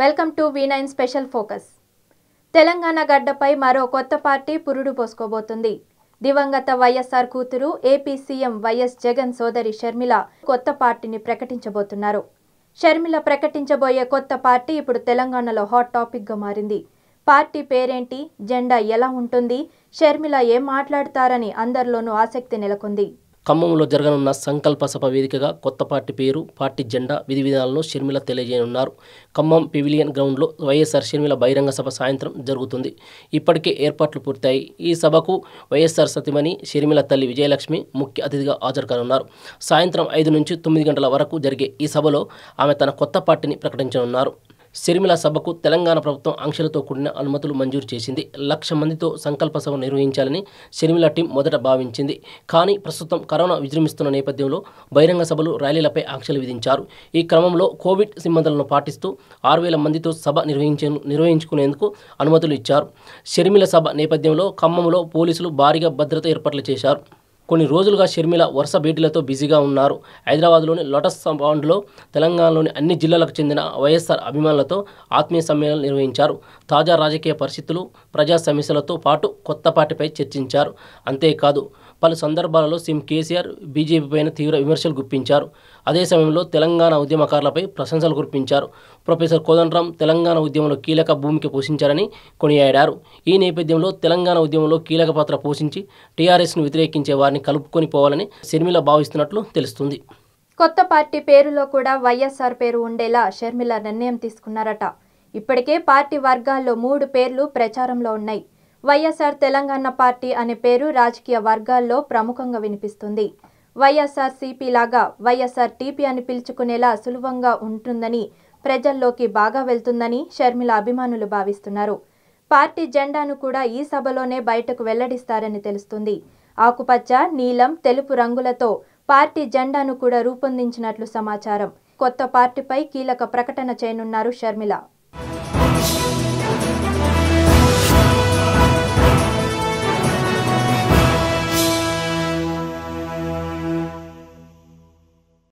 welcome to V nine special focus Telangana గడ్డపై మరో కొత్త పార్టీ పురుడు పోసుకోబోతుంది దివంగత వైఎస్ఆర్ కూతురు ఏపీ సీఎం వైఎస్ జగన్ సోదరి షర్మిల కొత్త పార్టీని ప్రకటించబోతున్నారు షర్మిల ప్రకటించబోయే కొత్త పార్టీ ఇప్పుడు తెలంగాణలో హాట్ టాపిక్గా మారింది పార్టీ పేరేంటి జెండా ఎలా ఉంటుంది షర్మిల ఏం మాట్లాడతారని అందరిలోనూ ఆసక్తి నెలకొంది ఖమ్మంలో జరగనున్న సంకల్ప సభ వేదికగా కొత్త పార్టీ పేరు పార్టీ జెండా విధి విధానాలను షర్మిల తెలియజేయనున్నారు ఖమ్మం పివిలియన్ గ్రౌండ్లో వైఎస్ఆర్ షర్మిల బహిరంగ సభ సాయంత్రం జరుగుతుంది ఇప్పటికే ఏర్పాట్లు పూర్తయి ఈ సభకు వైఎస్ఆర్ సతిమణి షర్మిల తల్లి విజయలక్ష్మి ముఖ్య అతిథిగా హాజరు కానున్నారు సాయంత్రం ఐదు నుంచి తొమ్మిది గంటల వరకు జరిగే ఈ సభలో ఆమె తన కొత్త పార్టీని ప్రకటించనున్నారు సిరిమిల సభకు తెలంగాణ ప్రభుత్వం ఆంక్షలతో కూడిన అనుమతులు మంజూరు చేసింది లక్ష మందితో సంకల్ప సభ నిర్వహించాలని సిరిమిల టీం మొదట భావించింది కానీ ప్రస్తుతం కరోనా విజృంభిస్తున్న నేపథ్యంలో బహిరంగ సభలు ర్యాలీలపై ఆంక్షలు విధించారు ఈ క్రమంలో కోవిడ్ సిబ్బందులను పాటిస్తూ ఆరు వేల మందితో సభ నిర్వహించే నిర్వహించుకునేందుకు అనుమతులు ఇచ్చారు సిరిమిల సభ నేపథ్యంలో ఖమ్మంలో పోలీసులు భారీగా భద్రత ఏర్పాట్లు చేశారు కొన్ని రోజులుగా షర్మిల వరుస భేటీలతో బిజీగా ఉన్నారు హైదరాబాద్లోని లోటస్ భవన్లో తెలంగాణలోని అన్ని జిల్లాలకు చెందిన వైఎస్ఆర్ అభిమానులతో ఆత్మీయ సమ్మేళనం నిర్వహించారు తాజా రాజకీయ పరిస్థితులు ప్రజా సమస్యలతో పాటు కొత్త పార్టీపై చర్చించారు అంతేకాదు పలు సందర్భాలలో సీఎం కేసీఆర్ బీజేపీపైన తీవ్ర విమర్శలు గుప్పించారు అదే సమయంలో తెలంగాణ ఉద్యమకారులపై ప్రశంసలు కురిపించారు ప్రొఫెసర్ కోదండరాం తెలంగాణ ఉద్యమంలో కీలక భూమిక పోషించారని కొనియాడారు ఈ నేపథ్యంలో తెలంగాణ ఉద్యమంలో కీలక పాత్ర పోషించి టీఆర్ఎస్ను వ్యతిరేకించే వారిని కలుపుకొని పోవాలని షర్మిల భావిస్తున్నట్లు తెలుస్తుంది కొత్త పార్టీ పేరులో కూడా వైఎస్ఆర్ పేరు ఉండేలా షర్మిల నిర్ణయం తీసుకున్నారట ఇప్పటికే పార్టీ వర్గాల్లో మూడు పేర్లు ప్రచారంలో ఉన్నాయి వైఎస్ఆర్ తెలంగాణ పార్టీ అనే పేరు రాజకీయ వర్గాల్లో ప్రముఖంగా వినిపిస్తుంది వైఎస్ఆర్ సిపి లాగా వైఎస్ఆర్ టీపీ అని పిలుచుకునేలా సులభంగా ఉంటుందని ప్రజల్లోకి బాగా వెళ్తుందని షర్మిల అభిమానులు భావిస్తున్నారు పార్టీ జెండాను కూడా ఈ సభలోనే బయటకు వెల్లడిస్తారని తెలుస్తుంది ఆకుపచ్చ నీలం తెలుపు రంగులతో పార్టీ జెండాను కూడా రూపొందించినట్లు సమాచారం కొత్త పార్టీపై కీలక ప్రకటన చేయనున్నారు షర్మిల